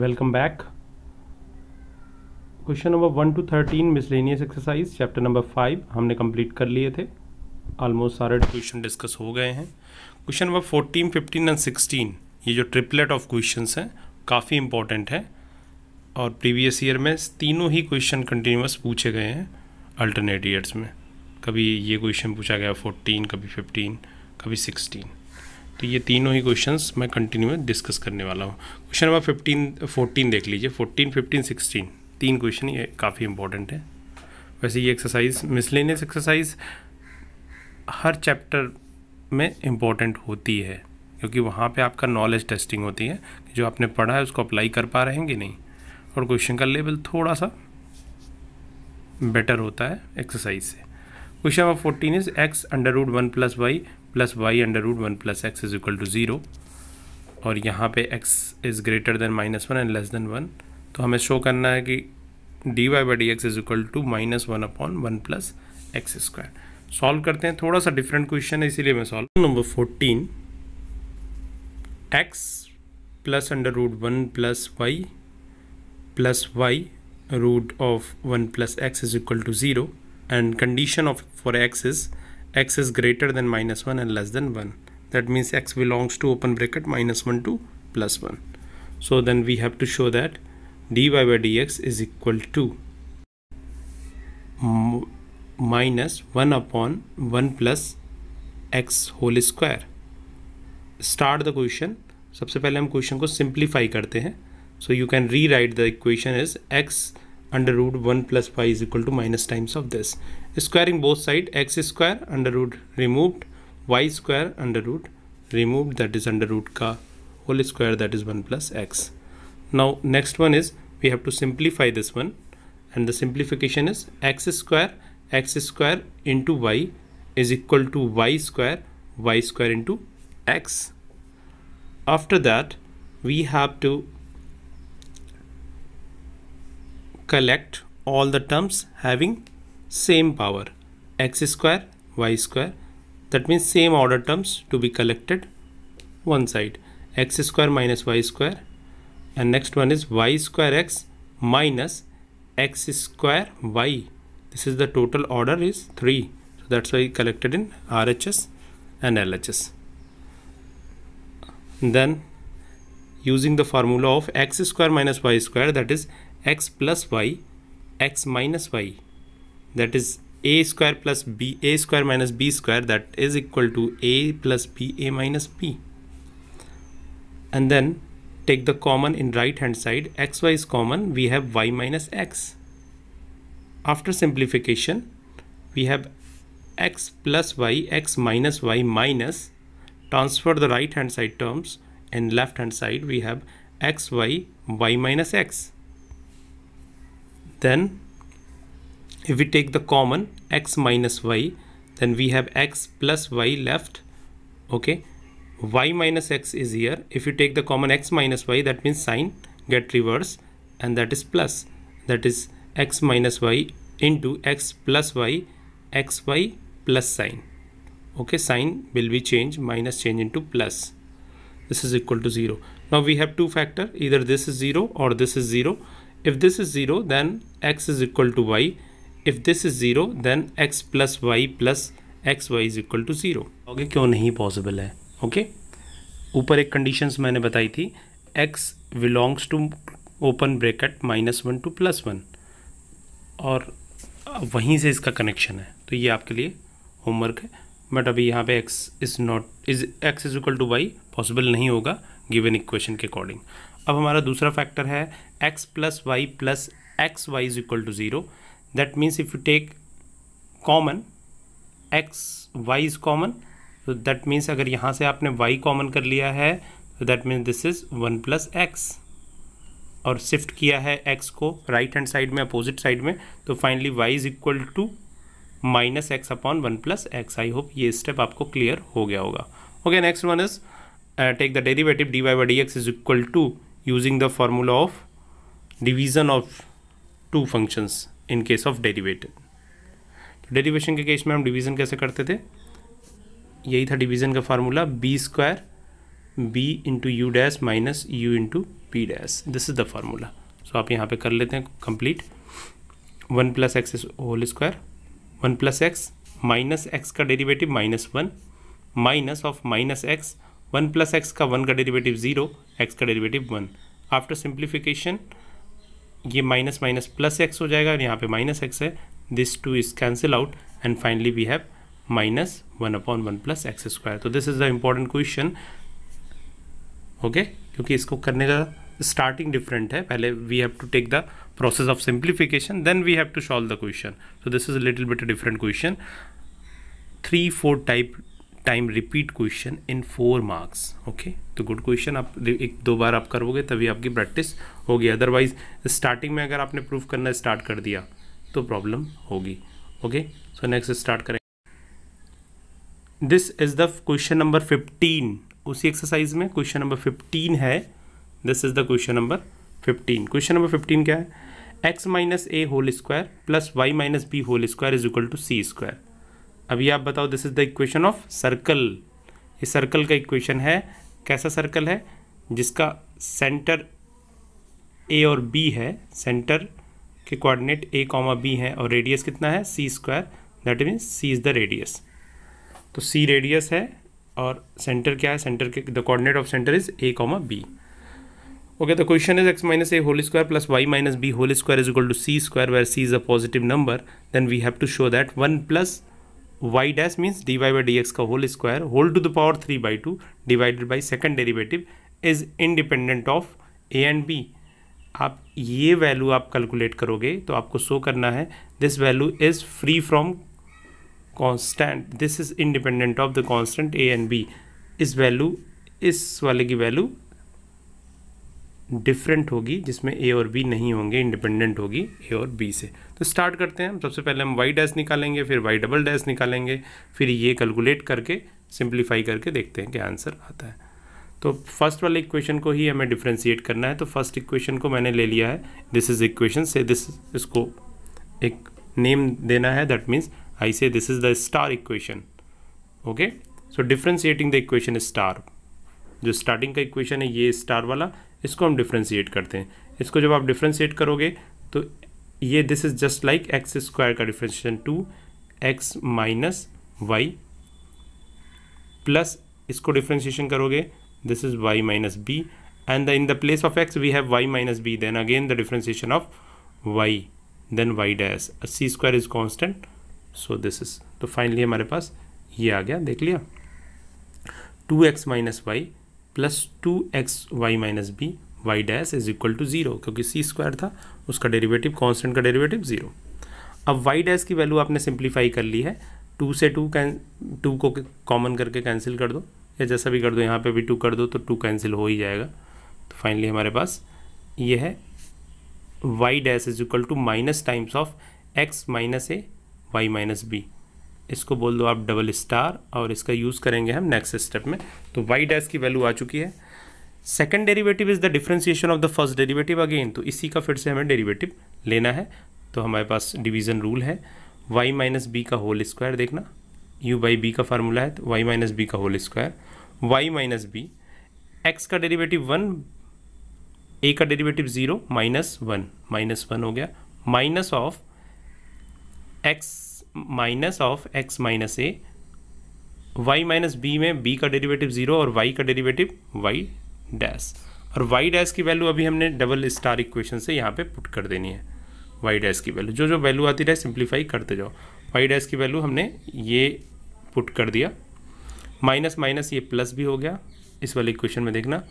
Welcome back question number one two thirteen miscellaneous exercise chapter number five हमने complete कर लिए थे almost सारे क्वेश्चन डिस्कस हो गए हैं question number fourteen fifteen and sixteen ये जो ट्रिपलेट ऑफ क्वेश्चन हैं काफ़ी इंपॉर्टेंट है और प्रीवियस ईयर में तीनों ही क्वेश्चन कंटिन्यूस पूछे गए हैं अल्टरनेट ईयर्स में कभी ये क्वेश्चन पूछा गया फोर्टीन कभी फिफ्टीन कभी सिक्सटीन तो ये तीनों ही क्वेश्चन मैं कंटिन्यू में डिस्कस करने वाला हूँ क्वेश्चन नंबर फिफ्टीन फोर्टीन देख लीजिए फोर्टीन फिफ्टीन सिक्सटीन तीन क्वेश्चन ये काफ़ी इंपॉर्टेंट है वैसे ये एक्सरसाइज मिसलेनियस एक्सरसाइज हर चैप्टर में इंपॉर्टेंट होती है क्योंकि वहाँ पे आपका नॉलेज टेस्टिंग होती है कि जो आपने पढ़ा है उसको अप्लाई कर पा रहे हैं कि नहीं और क्वेश्चन का लेवल थोड़ा सा बेटर होता है एक्सरसाइज से question number fourteen is x under root one plus y plus y under root one plus x is equal to zero और यहाँ पे x is greater than minus one and less than one तो हमें show करना है कि d y by d x is equal to minus one upon one plus x square solve करते हैं थोड़ा सा डिफरेंट क्वेश्चन है इसीलिए मैं solve number fourteen x plus under root one plus y plus y root of one plus x is equal to zero and condition of for x is x is greater than minus 1 and less than 1 that means x belongs to open bracket minus 1 to plus 1 so then we have to show that dy by dx is equal to minus 1 upon 1 plus x whole square start the question सबसे पहले हम question को simplify करते हैं so you can rewrite the equation is x under root 1 plus pi is equal to minus times of this. Squaring both side x square under root removed y square under root removed that is under root ka whole square that is 1 plus x. Now next one is we have to simplify this one and the simplification is x square x square into y is equal to y square y square into x. After that we have to collect all the terms having same power x square y square that means same order terms to be collected one side x square minus y square and next one is y square x minus x square y this is the total order is 3 so that's why collected in RHS and LHS then using the formula of x square minus y square that is x plus y x minus y that is a square plus b a square minus b square that is equal to a plus b a minus b and then take the common in right hand side xy is common we have y minus x after simplification we have x plus y x minus y minus transfer the right hand side terms and left hand side we have xy y minus x then if we take the common x minus y, then we have x plus y left. Okay, y minus x is here. If you take the common x minus y, that means sign get reverse and that is plus. That is x minus y into x plus y, xy plus sign. Okay, sign will be changed minus change into plus. This is equal to 0. Now we have two factor either this is 0 or this is 0. If this is 0 then x is equal to y. If this is 0 then x plus y plus x y is equal to zero आगे क्यों नहीं possible है okay ऊपर एक conditions मैंने बताई थी x belongs to open bracket minus one to plus one और वहीं से इसका कनेक्शन है तो ये आपके लिए होमवर्क है बट अभी यहाँ पे x is not is x is equal to y possible नहीं होगा गिवन इक्वेशन के अकॉर्डिंग अब हमारा दूसरा फैक्टर है x plus y plus x y is equal to zero that means if you take common x y is common तो that means अगर यहाँ से आपने वाई कॉमन कर लिया है तो that means this is one plus x और शिफ्ट किया है एक्स को राइट हैंड साइड में अपोजिट साइड में तो finally y is equal to minus x upon one plus x I hope ये स्टेप आपको क्लियर हो गया होगा okay next one is take the derivative d y by d x is equal to using the formula of division of two functions in case of derivative derivation तो के case में हम division कैसे करते थे यही था डिवीज़न का formula b square b into u dash minus u into p dash this is the formula so आप यहाँ पे कर लेते हैं complete one plus x whole square one plus x minus x का derivative minus one minus of minus x one plus x का one का derivative zero x का डेरिवेटिव वन आफ्टर सिंप्लीफिकेशन ये माइनस माइनस प्लस एक्स हो जाएगा और यहाँ पे माइनस एक्स है this two is cancel out and finally we have minus one upon one plus x square तो this is the important question okay क्योंकि इसको करने का स्टार्टिंग डिफरेंट है पहले we have to take the process of simplification then we have to solve the question so this is little bit different question three four type time repeat question in four marks okay तो good question आप एक दो बार आप करोगे तभी आपकी practice होगी otherwise starting में अगर आपने प्रूफ करना स्टार्ट कर दिया तो प्रॉब्लम होगी ओके सो नेक्स्ट स्टार्ट करें this is the question number fifteen उसी एक्सरसाइज में क्वेश्चन नंबर फिफ्टीन है this is the question number fifteen question number fifteen क्या है x minus a whole square plus y minus b whole square is equal to c square अभी आप बताओ this is the equation of circle ये circle का equation है कैसा circle है जिसका सेंटर ए और बी है सेंटर के कोऑर्डिनेट ए कॉमा बी हैं और रेडियस कितना है c square that means c is the radius तो सी रेडियस है और सेंटर क्या है सेंटर के the coordinate of centre is a comma b okay the question is x minus a whole square plus y minus b whole square is equal to c square where c is a positive number then we have to show that one plus y dash means d y by d x का whole square whole to the power three by two divided by second derivative is independent of a and b आप ये value आप calculate करोगे तो आपको show करना है this value is free from constant this is independent of the constant a and b इस value इस वाले की वैल्यू डिफरेंट होगी जिसमें ए और बी नहीं होंगे इंडिपेंडेंट होगी ए और बी से तो स्टार्ट करते हैं हम सबसे पहले हम वाई डैश निकालेंगे फिर वाई डबल डैश निकालेंगे फिर ये कैलकुलेट करके सिंप्लीफाई करके देखते हैं कि आंसर आता है तो फर्स्ट वाले इक्वेशन को ही हमें डिफ्रेंशिएट करना है तो फर्स्ट इक्वेशन को मैंने ले लिया है दिस इज़ इक्वेशन से दिस इसको एक नेम देना है that means I say this is the star equation okay so differentiating the equation star जो स्टार्टिंग का इक्वेशन है ये स्टार वाला इसको हम डिफ्रेंशिएट करते हैं इसको जब आप डिफ्रेंशिएट करोगे तो ये this is just like x square का differentiation two x minus y plus इसको डिफ्रेंशिएशन करोगे this is y minus b and in the place of x we have y minus b then again the the of y then y dash dash square is constant so this is तो finally हमारे पास ये आ गया देख लिया two x minus y plus two x y minus b y dash is equal to zero क्योंकि c square था उसका डेरिवेटिव कांस्टेंट का डेरिवेटिव जीरो अब वाई डैश की वैल्यू आपने सिंप्लीफाई कर ली है टू से टू कैन टू को कॉमन करके कैंसिल कर दो या जैसा भी कर दो यहाँ पे भी टू कर दो तो टू कैंसिल हो ही जाएगा तो फाइनली हमारे पास ये है y dash is equal to minus times of x minus a y minus b इसको बोल दो आप डबल स्टार और इसका यूज़ करेंगे हम नेक्स्ट स्टेप में तो वाई डैश की वैल्यू आ चुकी है second derivative is the differentiation of the first derivative again तो इसी का फिर से हमें डेरिवेटिव लेना है तो हमारे पास डिवीज़न रूल है वाई माइनस बी का होल स्क्वायर देखना यू बाई बी का फार्मूला है तो वाई माइनस बी का whole square y minus b x का डेरीवेटिव वन ए का derivative zero minus one minus one हो गया minus of x minus of x minus a y minus b में b का derivative zero और y का derivative y dash और y dash की वैल्यू अभी हमने डबल स्टार इक्वेशन से यहाँ पे पुट कर देनी है वाई डैश की वैल्यू जो जो वैल्यू आती रहे सिंप्लीफाई करते जाओ वाई डैश की वैल्यू हमने ये पुट कर दिया माइनस माइनस ये प्लस भी हो गया इस वाले इक्वेशन में देखना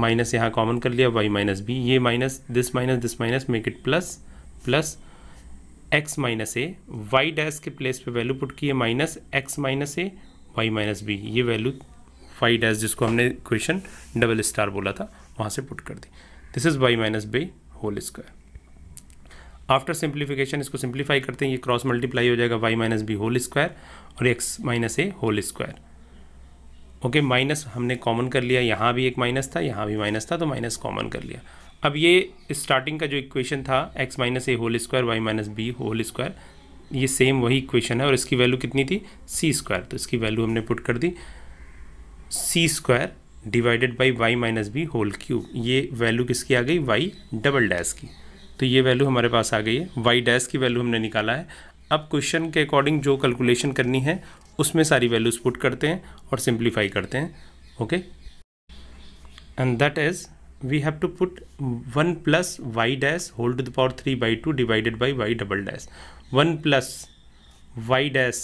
माइनस यहाँ कॉमन कर लिया वाई माइनस बी ये minus this minus this minus make it plus plus x minus a y dash के प्लेस पे वैल्यू पुट की है minus x minus a y minus b ये वैल्यू वाई डैश जिसको हमने क्वेश्चन डबल स्टार बोला था वहाँ से पुट कर दी this is y minus b whole square after simplification इसको सिंप्लीफाई करते हैं ये क्रॉस मल्टीप्लाई हो जाएगा y minus b whole square और x minus a whole square okay minus हमने कॉमन कर लिया यहाँ भी एक माइनस था यहाँ भी माइनस था तो माइनस कॉमन कर लिया अब ये स्टार्टिंग का जो इक्वेशन था x minus a whole square y minus b whole square ये सेम वही इक्वेशन है और इसकी वैल्यू कितनी थी सी स्क्वायर तो इसकी वैल्यू हमने पुट कर दी c square divided by y minus b whole cube ये वैल्यू किसकी आ गई वाई डबल डैश की तो ये वैल्यू हमारे पास आ गई है वाई डैश की वैल्यू हमने निकाला है अब क्वेश्चन के अकॉर्डिंग जो कैलकुलेशन करनी है उसमें सारी वैल्यूज पुट करते हैं और सिंप्लीफाई करते हैं okay and that is we have to put 1 plus y dash whole to the power 3 by 2 divided by y double dash 1 plus y dash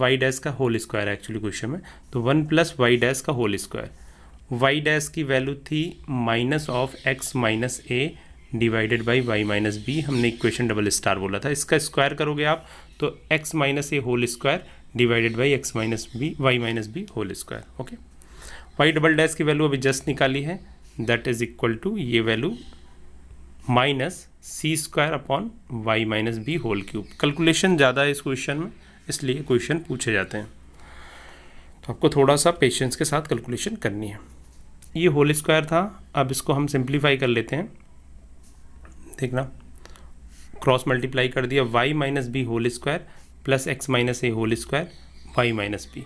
y dash का होल स्क्वायर एक्चुअली क्वेश्चन में तो one plus y dash का whole square y dash की value थी minus of x minus a divided by y minus b हमने equation double star बोला था इसका स्क्वायर करोगे आप तो x minus a whole square divided by x minus b y minus b whole square okay y double dash की value अभी just निकाली है दैट इज इक्वल टू ये value minus c square upon y minus b whole cube calculation ज़्यादा है इस question में इसलिए क्वेश्चन पूछे जाते हैं तो आपको थोड़ा सा पेशेंस के साथ कैलकुलेशन करनी है ये होल स्क्वायर था अब इसको हम सिंप्लीफाई कर लेते हैं देखना क्रॉस मल्टीप्लाई कर दिया y minus b whole square plus x minus a whole square y minus b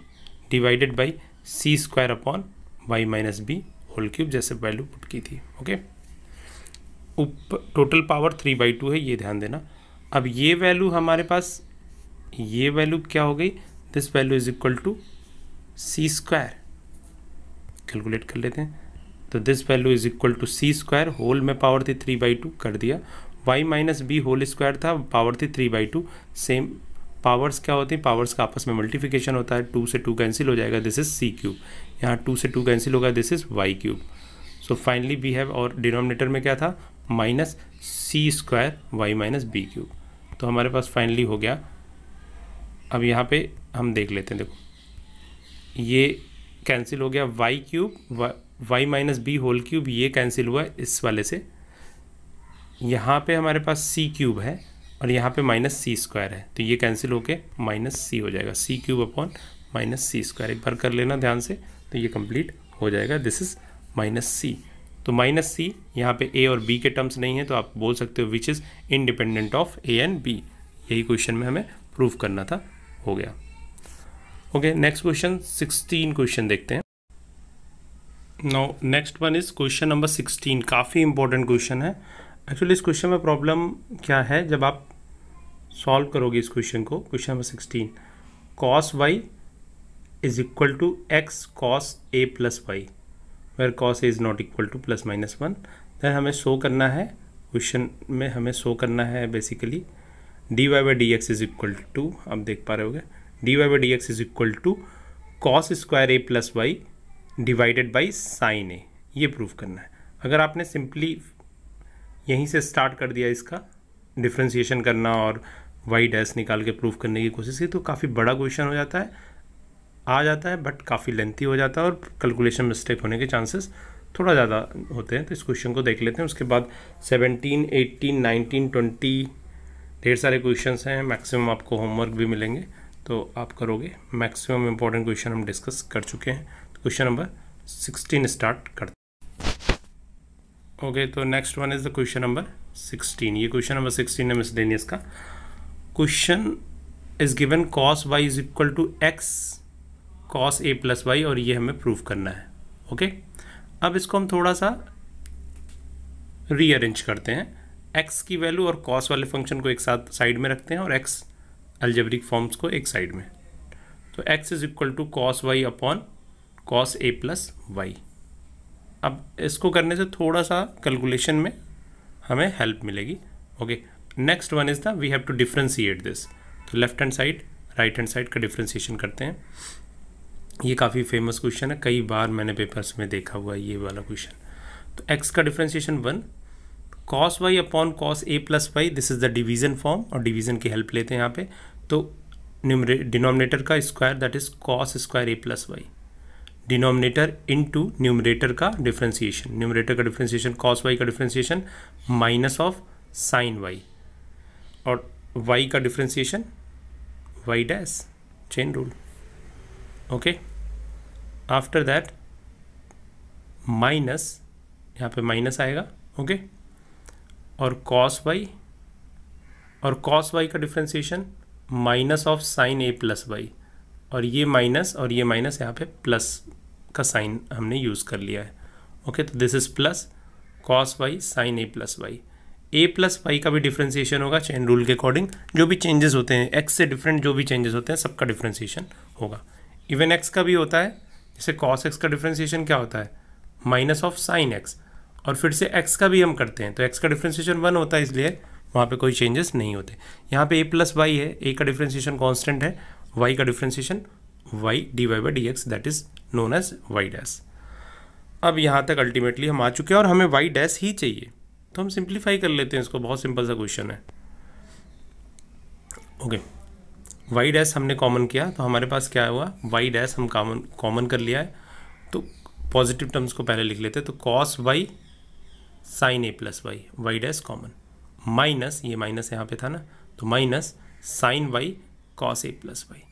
divided by c square upon y minus b whole cube जैसे वैल्यू पुट की थी okay up total power three by two है ये ध्यान देना अब ये value हमारे पास ये वैल्यू क्या हो गई this value is equal to c square calculate कर लेते हैं तो this value is equal to c square whole में पावर थी थ्री बाई टू कर दिया y minus b whole square था पावर थी three by two same powers क्या होते हैं पावर्स का आपस में मल्टीफिकेशन होता है टू से टू कैंसिल हो जाएगा दिस इज सी क्यूब यहाँ टू से टू कैंसिल होगा this is y cube so finally we have और डिनोमिनेटर में क्या था minus c square y minus b cube तो हमारे पास फाइनली हो गया अब यहाँ पे हम देख लेते हैं देखो ये कैंसिल हो गया y cube y minus b whole cube ये कैंसिल हुआ इस वाले से यहाँ पे हमारे पास सी क्यूब है और यहाँ पे माइनस सी स्क्वायर है तो ये कैंसिल होके माइनस सी हो जाएगा c cube upon minus c square एक बार कर लेना ध्यान से तो ये कंप्लीट हो जाएगा दिस इज़ माइनस सी तो माइनस सी यहाँ पे ए और बी के टर्म्स नहीं है तो आप बोल सकते हो which is independent of a and b यही क्वेश्चन में हमें प्रूव करना था हो गया okay next question sixteen question देखते हैं no next one is question number sixteen काफ़ी इंपॉर्टेंट क्वेश्चन है एक्चुअली इस क्वेश्चन में प्रॉब्लम क्या है जब आप सॉल्व करोगे इस क्वेश्चन को question number sixteen cos y is equal to x cos a plus y where cos a is not equal to plus minus one then हमें शो करना है क्वेश्चन में हमें शो करना है basically d y by d x is equal to आप देख पा रहे होगे d y by d x is equal to cos square a plus y divided by sine a ये प्रूफ करना है अगर आपने सिंपली यहीं से स्टार्ट कर दिया इसका डिफ्रेंसीशन करना और वाई डैश निकाल के प्रूफ करने की कोशिश की तो काफ़ी बड़ा क्वेश्चन हो जाता है आ जाता है बट काफ़ी लेंथी हो जाता है और कैलकुलेशन मिस्टेक होने के चांसेस थोड़ा ज़्यादा होते हैं तो इस क्वेश्चन को देख लेते हैं उसके बाद 17, 18, 19, 20 ढेर सारे क्वेश्चंस हैं मैक्सिमम आपको होमवर्क भी मिलेंगे तो आप करोगे मैक्सिमम इंपॉर्टेंट क्वेश्चन हम डिस्कस कर चुके हैं क्वेश्चन नंबर सिक्सटीन स्टार्ट करते ओके तो next one is the question number sixteen ये क्वेश्चन नंबर सिक्सटीन है मिसलेनियस का question is given cos y is equal to x cos a plus y और ये हमें प्रूव करना है ओके अब इसको हम थोड़ा सा रीअरेंज करते हैं एक्स की वैल्यू और कॉस वाले फंक्शन को एक साथ साइड में रखते हैं और एक्स अल्जेब्रिक फॉर्म्स को एक साइड में तो x is equal to cos y upon cos a plus y अब इसको करने से थोड़ा सा कैलकुलेशन में हमें हेल्प मिलेगी okay next one is the we have to differentiate this तो left hand side right hand side का डिफ्रेंसीशन करते हैं ये काफ़ी फेमस क्वेश्चन है कई बार मैंने पेपर्स में देखा हुआ है ये वाला क्वेश्चन तो एक्स का differentiation one cos y upon cos a plus y this is the division form और डिवीजन की हेल्प लेते हैं यहाँ पे तो न्यूमरे डिनोमिनेटर का square that is cos square a plus y denominator into numerator का डिफ्रेंसीशन न्यूमरेटर का डिफ्रेंसीशन कॉस वाई का differentiation minus of sine y और वाई का differentiation y dash chain rule okay okay? After that minus यहाँ पे minus आएगा okay और cos y और कॉस वाई का differentiation minus of sine a plus y और ये माइनस और ये माइनस यहाँ पे प्लस का साइन हमने यूज़ कर लिया है ओके तो this is plus cos y sine a plus y a plus y का भी डिफ्रेंसीशन होगा चेन रूल के अकॉर्डिंग जो भी चेंजेस होते हैं एक्स से डिफरेंट जो भी चेंजेस होते हैं सबका डिफ्रेंसीशन होगा इवन एक्स का भी होता है इसे कॉस एक्स का डिफ्रेंसिएशन क्या होता है माइनस ऑफ साइन एक्स और फिर से एक्स का भी हम करते हैं तो एक्स का डिफ्रेंसिएशन वन होता है इसलिए वहाँ पे कोई चेंजेस नहीं होते यहाँ पे ए प्लस वाई है ए का डिफ्रेंसिएशन कांस्टेंट है वाई का differentiation y d y by d x that is known as y dash अब यहाँ तक अल्टीमेटली हम आ चुके हैं और हमें वाई डैस ही चाहिए तो हम सिंप्लीफाई कर लेते हैं इसको बहुत सिंपल सा क्वेश्चन है ओके okay. वाई डैश हमने कॉमन किया तो हमारे पास क्या हुआ वाई डैश हम कॉमन कॉमन कर लिया है तो पॉजिटिव टर्म्स को पहले लिख लेते तो cos y sine a plus y y dash common minus ये माइनस यहाँ पे था ना तो minus sine y cos a plus y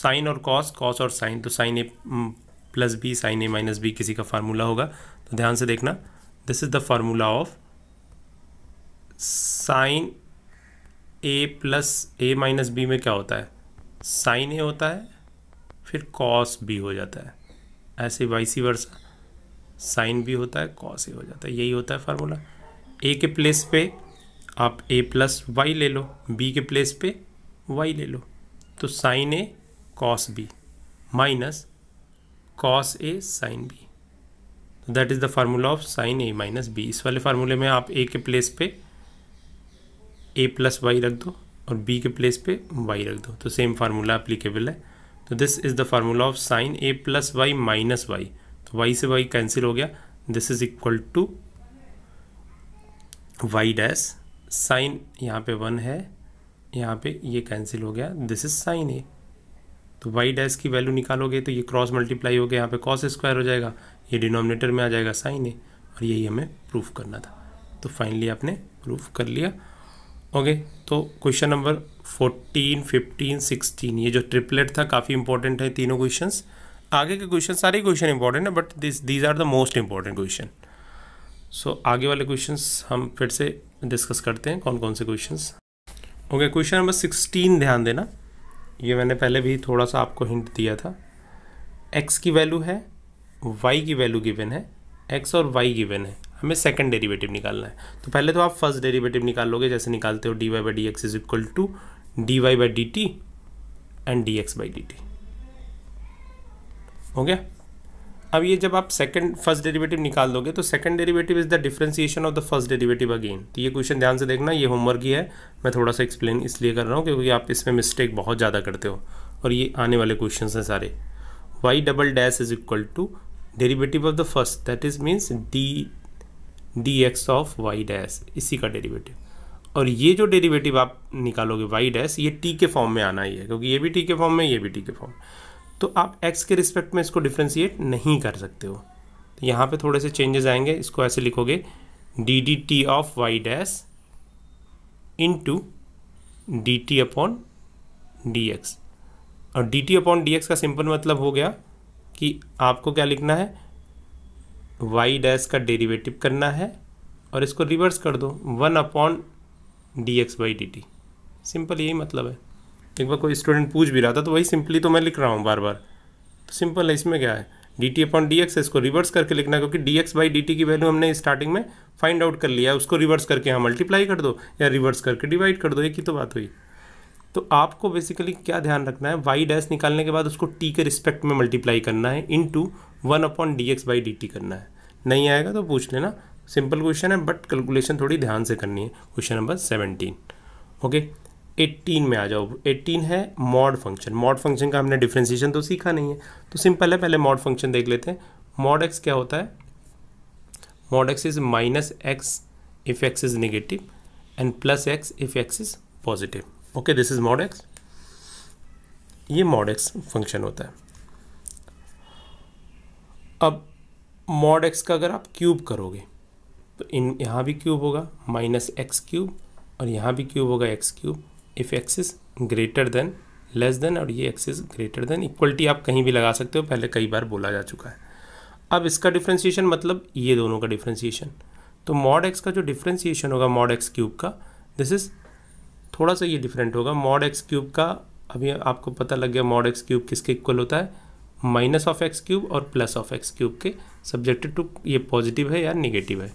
sine और कॉस कॉस और साइन तो sine a plus b sine a minus b किसी का फार्मूला होगा तो ध्यान से देखना this is the formula of sine a plus a minus b में क्या होता है साइन ए होता है फिर कॉस बी हो जाता है ऐसे वाइसी वर्षा साइन बी होता है कॉस ए हो जाता है यही होता है फार्मूला ए के प्लेस पे आप ए प्लस वाई ले लो बी के प्लेस पे वाई ले लो तो sine a cos b minus cos a sine b that is the formula of sine a minus b इस वाले फार्मूले में आप ए के प्लेस पे ए प्लस वाई रख दो और बी के प्लेस पे वाई रख दो तो सेम फार्मूला अप्लीकेबल है तो this is the formula of sine a plus y minus y तो वाई से वाई कैंसिल हो गया this is equal to y dash sine यहाँ पे वन है यहाँ पे ये कैंसिल हो गया दिस इज साइन ए तो वाई डैश की वैल्यू निकालोगे तो ये क्रॉस मल्टीप्लाई हो गया यहाँ पे कॉस स्क्वायर हो जाएगा ये डिनोमिनेटर में आ जाएगा साइन ए और यही हमें प्रूफ करना था तो फाइनली आपने प्रूफ कर लिया ओके तो question number fourteen fifteen sixteen ये जो ट्रिपलेट था काफ़ी इंपॉर्टेंट है तीनों क्वेश्चन आगे के क्वेश्चन सारे क्वेश्चन इंपॉर्टेंट है but this these are the most important question so आगे वाले क्वेश्चन हम फिर से डिस्कस करते हैं कौन कौन से question okay question number sixteen ध्यान देना ये मैंने पहले भी थोड़ा सा आपको हिंट दिया था एक्स की वैल्यू है वाई की वैल्यू गिवेन है एक्स और वाई गिवेन है हमें सेकंड डेरिवेटिव निकालना है तो पहले तो आप फर्स्ट डेरिवेटिव निकाल लोगे जैसे निकालते हो d y by d x is equal to d y by d t and d x by d t हो गया अब ये जब आप सेकंड फर्स्ट डेरिवेटिव निकाल दोगे तो second derivative is the differentiation of the first derivative again तो ये क्वेश्चन ध्यान से देखना ये होमवर्क ही है मैं थोड़ा सा एक्सप्लेन इसलिए कर रहा हूँ क्योंकि आप इसमें मिस्टेक बहुत ज़्यादा करते हो और ये आने वाले क्वेश्चन हैं सारे y double dash is equal to derivative of the first that is means d d x of y dash इसी का डेरिवेटिव और ये जो डेरिवेटिव आप निकालोगे वाई डैश ये टी के फॉर्म में आना ही है क्योंकि ये भी टी के फॉर्म में ये भी टी के फॉर्म तो आप एक्स के रिस्पेक्ट में इसको डिफ्रेंशिएट नहीं कर सकते हो तो यहाँ पे थोड़े से चेंजेस आएंगे इसको ऐसे लिखोगे d d t of y dash into d t upon d x और d t upon d x का सिंपल मतलब हो गया कि आपको क्या लिखना है वाई डैश का डेरिवेटिव करना है और इसको रिवर्स कर दो one upon d x by d t simple यही मतलब है एक बार कोई स्टूडेंट पूछ भी रहा था तो वही सिंपली तो मैं लिख रहा हूँ बार बार तो सिंपल है इसमें क्या है d t upon d x इसको रिवर्स करके लिखना क्योंकि d x by d t की वैल्यू हमने स्टार्टिंग में फाइंड आउट कर लिया उसको रिवर्स करके यहाँ मल्टीप्लाई कर दो या रिवर्स करके डिवाइड कर दो एक ही तो बात हुई तो आपको बेसिकली क्या ध्यान रखना है वाई डैश निकालने के बाद उसको टी के रिस्पेक्ट में मल्टीप्लाई करना है into one upon d x by d t करना है नहीं आएगा तो पूछ लेना सिंपल क्वेश्चन है बट कैलकुलेशन थोड़ी ध्यान से करनी है question number seventeen okay eighteen में आ जाओ एट्टीन है मॉड फंक्शन मॉड फंक्शन का हमने डिफ्रेंसिएशन तो सीखा नहीं है तो सिंपल है पहले मॉड फंक्शन देख लेते हैं मॉड एक्स क्या होता है mod x is minus x if x is negative and plus x if x is positive okay this is mod x ये मॉड एक्स फंक्शन होता है अब मॉड एक्स का अगर आप क्यूब करोगे तो इन यहाँ भी क्यूब होगा माइनस एक्स क्यूब और यहाँ भी क्यूब होगा x cube if x is greater than less than और ये x is greater than equality आप कहीं भी लगा सकते हो पहले कई बार बोला जा चुका है अब इसका डिफ्रेंसीशन मतलब ये दोनों का डिफ्रेंसीशन तो मॉड एक्स का जो डिफ्रेंसीशन होगा मॉड एक्स क्यूब का दिस इज़ थोड़ा सा ये डिफरेंट होगा मॉड एक्स क्यूब का अभी आपको पता लग गया मॉड एक्स क्यूब किसके इक्वल होता है माइनस ऑफ एक्स क्यूब और प्लस ऑफ एक्स क्यूब के सब्जेक्टेड टू ये पॉजिटिव है या निगेटिव है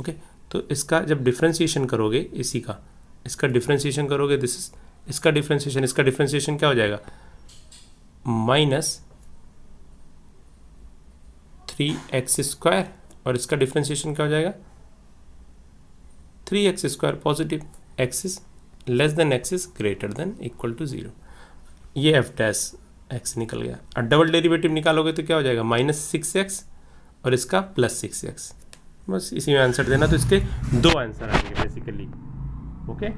ओके तो इसका जब डिफ्रेंसीशन करोगे इसी का इसका डिफ्रेंसीशन करोगे दिस इज इसका डिफ्रेंसीशन इसका डिफ्रेंसीशन क्या हो जाएगा माइनस थ्री एक्स स्क्वायर और इसका डिफ्रेंसीशन क्या हो जाएगा three x square positive x less than x is greater than equal to zero ये एफ डैस एक्स निकल गया और डबल डेरिवेटिव निकालोगे तो क्या हो जाएगा माइनस सिक्स एक्स और इसका प्लस सिक्स एक्स बस इसी में आंसर देना तो इसके दो आंसर आएंगे बेसिकली ओके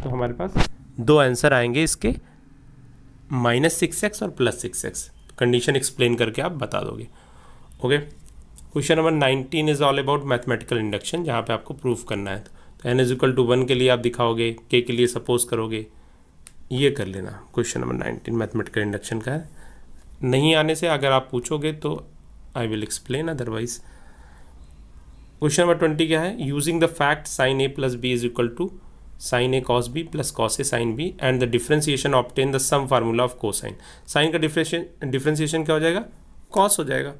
तो हमारे पास दो आंसर आएंगे इसके माइनस सिक्स एक्स और plus six x condition explain करके आप बता दोगे okay question number nineteen is all about mathematical induction जहाँ पे आपको प्रूफ करना है तो n is equal to one के लिए आप दिखाओगे के के लिए सपोज करोगे ये कर लेना question number nineteen mathematical induction का है नहीं आने से अगर आप पूछोगे तो I will explain otherwise question number twenty क्या है using the fact sine a plus b is equal to sine a cos b plus cos a sine b and the differentiation obtain the sum formula of cosine sine का differentiation क्या हो जाएगा cos हो जाएगा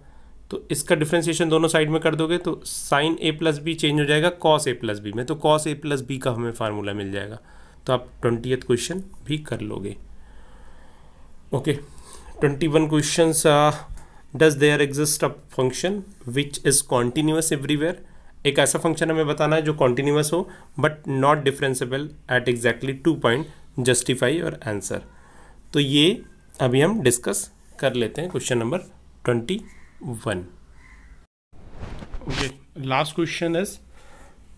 तो इसका differentiation दोनों side में कर दोगे तो sine a plus b change हो जाएगा कॉस ए प्लस बी में तो कॉस ए प्लस बी का हमें फार्मूला मिल जाएगा तो आप ट्वेंटी क्वेश्चन भी कर लोगे okay twenty one question does there exist a function which is continuous everywhere एक ऐसा फंक्शन हमें बताना है जो कॉन्टीन्यूअस हो but not differentiable at exactly two point justify और आंसर तो ये अभी हम डिस्कस कर लेते हैं question number twenty one okay last question is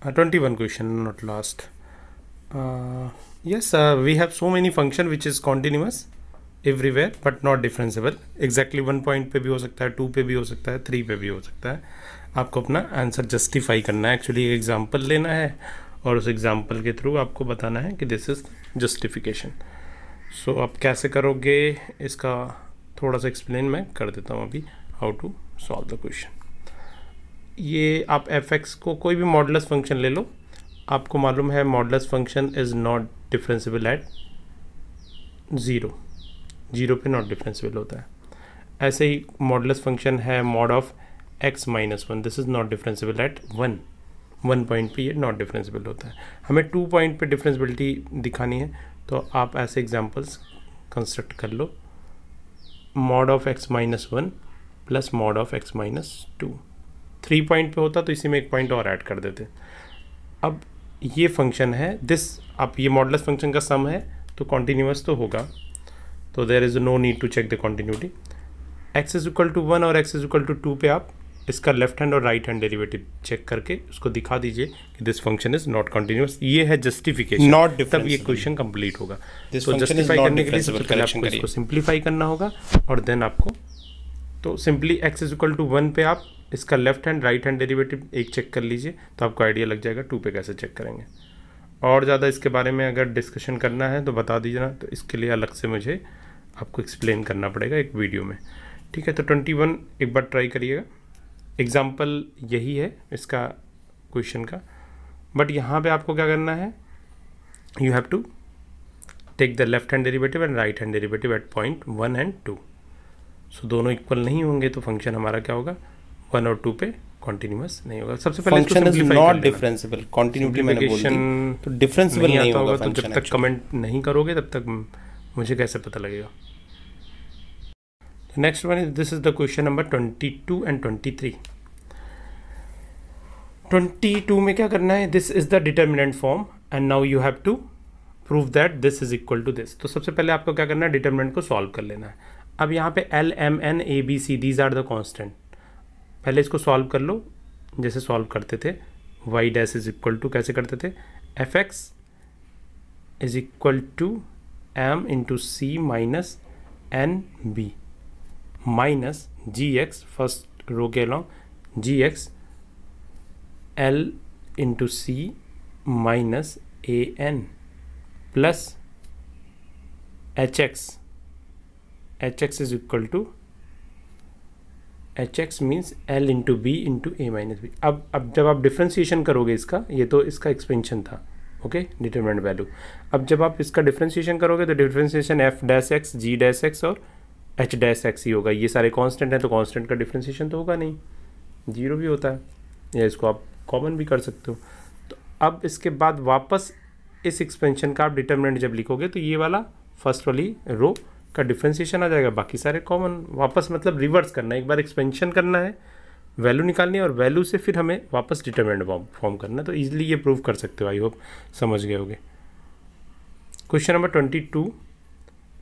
twenty one question not last yes we have so many function which is continuous everywhere but not not exactly one point पे भी हो सकता है टू पे भी हो सकता है थ्री पे भी हो सकता है आपको अपना आंसर जस्टिफाई करना है एक्चुअली एक एग्जाम्पल लेना है और उस एग्जाम्पल के थ्रू आपको बताना है कि दिस इज जस्टिफिकेशन सो आप कैसे करोगे इसका थोड़ा सा एक्सप्लेन मैं कर देता हूँ अभी how to solve the question ये आप एफ एक्स को कोई भी मॉडलस फंक्शन ले लो आपको मालूम है modulus function is not differentiable at zero zero पे नॉट डिफ्रेंसिबल होता है ऐसे ही मॉडलस फंक्शन है mod of x minus one this is not differentiable at one one point पे ये नॉट डिफरेंसिबल होता है हमें टू पॉइंट पे डिफ्रेंसिबिलिटी दिखानी है तो आप ऐसे एग्जांपल्स कंस्ट्रक्ट कर लो mod of x minus one plus mod of x minus two three point पे होता तो इसी में एक पॉइंट और ऐड कर देते अब ये फंक्शन है दिस अब ये मॉडलस फंक्शन का सम है तो कॉन्टीन्यूस तो होगा तो there is no need to check the continuity x is equal to one और x is equal to two पे आप इसका लेफ्ट हैंड और राइट हैंड डेरिवेटिव चेक करके उसको दिखा दीजिए कि this function is not continuous ये है जस्टिफिकेशन नॉट तब ये क्वेश्चन कंप्लीट होगा तो जस्टिफाई करने के लिए सबसे पहले आपको इसको सिंप्लीफाई करना होगा और देन आपको तो simply x is equal to one पे आप इसका left hand right hand derivative एक चेक कर लीजिए तो आपको आइडिया लग जाएगा टू पे कैसे चेक करेंगे और ज़्यादा इसके बारे में अगर डिस्कशन करना है तो बता दीजिए ना तो इसके लिए अलग से मुझे आपको एक्सप्लेन करना पड़ेगा एक वीडियो में ठीक है तो ट्वेंटी वन एक बार ट्राई करिएगा एग्ज़ाम्पल यही है इसका क्वेश्चन का बट यहाँ पर आपको क्या करना है you have to take the left hand derivative and right hand derivative at point one and two so दोनों इक्वल नहीं होंगे तो फंक्शन हमारा क्या होगा वन और टू पे कॉन्टिन्यूस नहीं होगा सबसे पहले function is not differentiable continuity मैंने तो डिफरेंसिबल नहीं, नहीं होगा तो जब तक कमेंट नहीं करोगे तब तक मुझे कैसे पता लगेगा next one is this is the question number twenty two and twenty three twenty two में क्या करना है this is the determinant form and now you have to prove that this is equal to this तो सबसे पहले आपको क्या करना है डिटर्मिनेंट को सॉल्व कर लेना है अब यहाँ पे l m n a b c these are the constant पहले इसको सॉल्व कर लो जैसे सॉल्व करते थे y dash is equal to कैसे करते थे f x is equal to m into c minus n b minus g x first row के along g x l into c minus a n plus h x hx is equal to h x means l into B into a minus b अब अब जब आप differentiation करोगे इसका ये तो इसका एक्सपेंशन था ओके डिटरमिनेंट वैल्यू अब जब आप इसका डिफ्रेंसीशन करोगे तो differentiation f dash x g dash x और एच डैस एक्स ही होगा ये सारे कांस्टेंट हैं तो कांस्टेंट का डिफ्रेंसीशन तो होगा नहीं जीरो भी होता है या इसको आप कॉमन भी कर सकते हो तो अब इसके बाद वापस इस एक्सपेंशन का आप डिटरमिनेंट जब लिखोगे तो ये वाला फर्स्ट वाली रो का डिफ्रेंसीशन आ जाएगा बाकी सारे कॉमन वापस मतलब रिवर्स करना है एक बार एक्सपेंशन करना है वैल्यू निकालनी है और वैल्यू से फिर हमें वापस डिटर्मेंट फॉर्म करना है तो ईजिली ये प्रूव कर सकते हो आई होप समझ गए होगे question number twenty two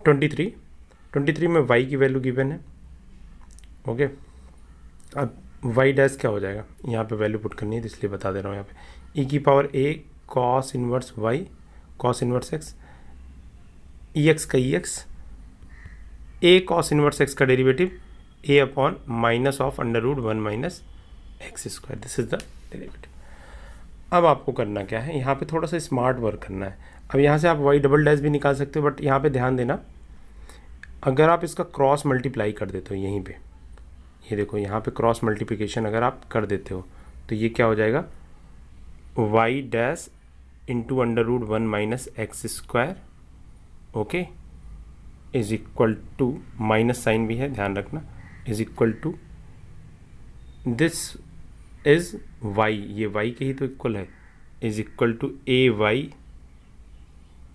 twenty three twenty three में वाई की वैल्यू गिवन है ओके अब वाई डैस क्या हो जाएगा यहाँ पे वैल्यू पुट करनी है तो इसलिए बता दे रहा हूँ यहाँ पे ई e की power a cos inverse y cos inverse x e x का e e x a cos inverse x का derivative a upon minus of under root one minus x square this is the derivative अब आपको करना क्या है यहाँ पे थोड़ा सा स्मार्ट वर्क करना है अब यहाँ से आप वाई डबल डैश भी निकाल सकते हो बट यहाँ पे ध्यान देना अगर आप इसका क्रॉस मल्टीप्लाई कर देते हो यहीं पे ये देखो यहाँ पे क्रॉस मल्टीप्लीकेशन अगर आप कर देते हो तो ये क्या हो जाएगा y dash into under root one minus x square okay is equal to minus sign भी है ध्यान रखना is equal to this is y ये वाई के ही तो इक्वल है is equal to a y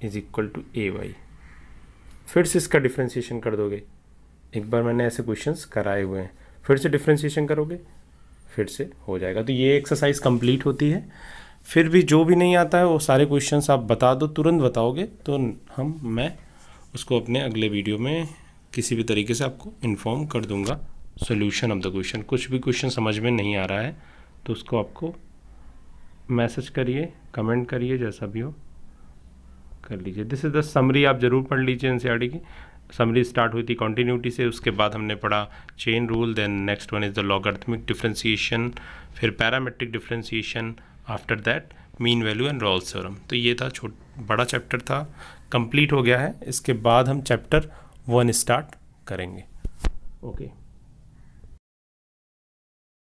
is equal to a y फिर से इसका डिफ्रेंसीशन कर दोगे एक बार मैंने ऐसे क्वेश्चंस कराए हुए हैं फिर से डिफ्रेंसीशन करोगे फिर से हो जाएगा तो ये एक्सरसाइज कंप्लीट होती है फिर भी जो भी नहीं आता है वो सारे क्वेश्चंस आप बता दो तुरंत बताओगे तो हम मैं उसको अपने अगले वीडियो में किसी भी तरीके से आपको इन्फॉर्म कर दूंगा सोल्यूशन ऑफ द क्वेश्चन कुछ भी क्वेश्चन समझ में नहीं आ रहा है तो उसको आपको मैसेज करिए कमेंट करिए जैसा भी हो कर लीजिए दिस इज़ द समरी आप ज़रूर पढ़ लीजिए एन e की समरी स्टार्ट हुई थी कॉन्टीन्यूटी से उसके बाद हमने पढ़ा chain rule then next one is the logarithmic differentiation फिर parametric differentiation after that mean value and Rolle's theorem तो ये था छोट बड़ा चैप्टर था कंप्लीट हो गया है इसके बाद हम चैप्टर वन स्टार्ट करेंगे ओके okay.